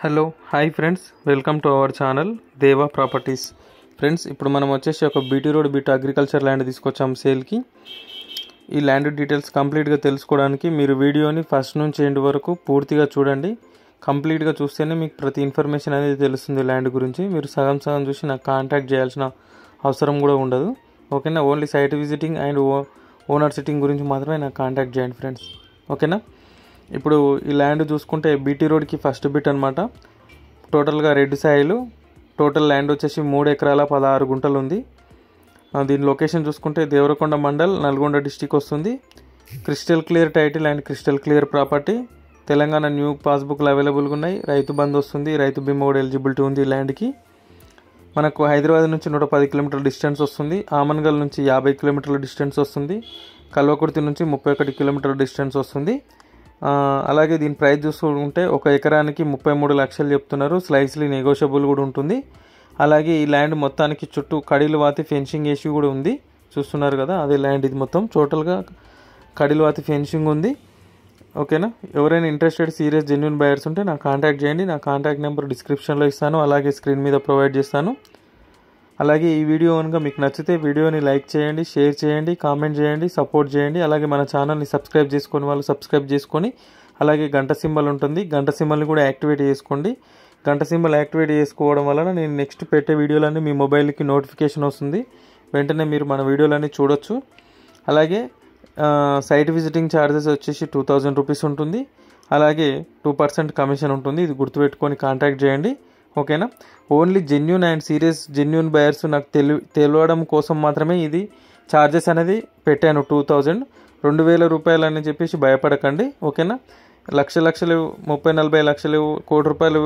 hello hi friends welcome to our channel Deva properties friends ఇప్పుడు మనం వచ్చేసి ఒక BT road BT agriculture land తీసుకొచ్చాం సేల్కి ఈ ల్యాండ్ డీటెయిల్స్ కంప్లీట్గా తెలుసుకోవడానికి మీరు వీడియోని ఫస్ట్ నుంచి ఎండ్ వరకు పూర్తిగా చూడండి కంప్లీట్గా చూస్తేనే మీకు ప్రతి ఇన్ఫర్మేషన్ అనేది తెలుస్తుంది ల్యాండ్ గురించి మీరు సగం సగం చూసి నాకు కాంటాక్ట్ చేయాల్సిన అవసరం కూడా ఉండదు ఓకేనా only site visiting and owner sitting గురించి మాత్రమే నాకు కాంటాక్ట్ చేయండి ఫ్రెండ్స్ ఓకేనా ఇప్పుడు ఈ ల్యాండ్ చూసుకుంటే బీటీ రోడ్కి ఫస్ట్ బిట్ అనమాట టోటల్గా రెడ్ సాయిలు టోటల్ ల్యాండ్ వచ్చేసి మూడు ఎకరాల పదహారు గుంటలు ఉంది దీని లొకేషన్ చూసుకుంటే దేవరకొండ మండల్ నల్గొండ డిస్టిక్ వస్తుంది crystal clear title and crystal clear property Telangana new పాస్బుక్లు అవైలబుల్గా ఉన్నాయి రైతు బంద్ వస్తుంది రైతు బీమా కూడా ఎలిజిబిలిటీ ఉంది ల్యాండ్కి మనకు హైదరాబాద్ నుంచి నూట పది కిలోమీటర్ల డిస్టెన్స్ వస్తుంది ఆమన్గల్ నుంచి యాభై కిలోమీటర్ల డిస్టెన్స్ వస్తుంది కల్వకుర్తి నుంచి ముప్పై ఒకటి కిలోమీటర్ల డిస్టెన్స్ వస్తుంది అలాగే దీని ప్రైస్ చూసుకుంటే ఒక ఎకరానికి ముప్పై మూడు లక్షలు చెప్తున్నారు స్లైస్లీ నెగోషియబుల్ కూడా ఉంటుంది అలాగే ఈ ల్యాండ్ మొత్తానికి చుట్టూ కడీలు వాతి ఫెన్సింగ్ వేసి కూడా ఉంది చూస్తున్నారు కదా అదే ల్యాండ్ ఇది మొత్తం టోటల్గా కడీలు వాతి ఫెన్సింగ్ ఉంది ఓకేనా ఎవరైనా ఇంట్రెస్టెడ్ సీరియస్ జెన్యున్ బయర్స్ ఉంటే నా కాంటాక్ట్ చేయండి నా కాంటాక్ట్ నెంబర్ డిస్క్రిప్షన్లో ఇస్తాను అలాగే స్క్రీన్ మీద ప్రొవైడ్ చేస్తాను అలాగే ఈ వీడియో కనుక మీకు నచ్చితే వీడియోని లైక్ చేయండి షేర్ చేయండి కామెంట్ చేయండి సపోర్ట్ చేయండి అలాగే మన ఛానల్ని సబ్స్క్రైబ్ చేసుకుని వాళ్ళు సబ్స్క్రైబ్ చేసుకొని అలాగే గంట సింబల్ ఉంటుంది గంట సింబల్ని కూడా యాక్టివేట్ చేసుకోండి గంట సింబల్ యాక్టివేట్ చేసుకోవడం వలన నేను నెక్స్ట్ పెట్టే వీడియోలన్నీ మీ మొబైల్కి నోటిఫికేషన్ వస్తుంది వెంటనే మీరు మన వీడియోలన్నీ చూడొచ్చు అలాగే సైట్ విజిటింగ్ ఛార్జెస్ వచ్చేసి టూ థౌజండ్ రూపీస్ ఉంటుంది అలాగే టూ పర్సెంట్ కమిషన్ ఉంటుంది ఇది గుర్తుపెట్టుకొని కాంటాక్ట్ చేయండి ఓకేనా only genuine and serious genuine buyers నాకు తెలి తెలియడం కోసం మాత్రమే ఇది ఛార్జెస్ అనేది పెట్టాను టూ థౌజండ్ రెండు వేల రూపాయలు అని చెప్పేసి భయపడకండి ఓకేనా లక్ష లక్షలు ముప్పై నలభై లక్షలు కోటి రూపాయలు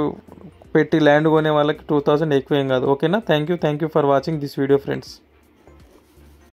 పెట్టి ల్యాండ్ కొనే వాళ్ళకి టూ థౌజండ్ ఎక్కువేం కాదు ఓకేనా thank you thank you for watching this video friends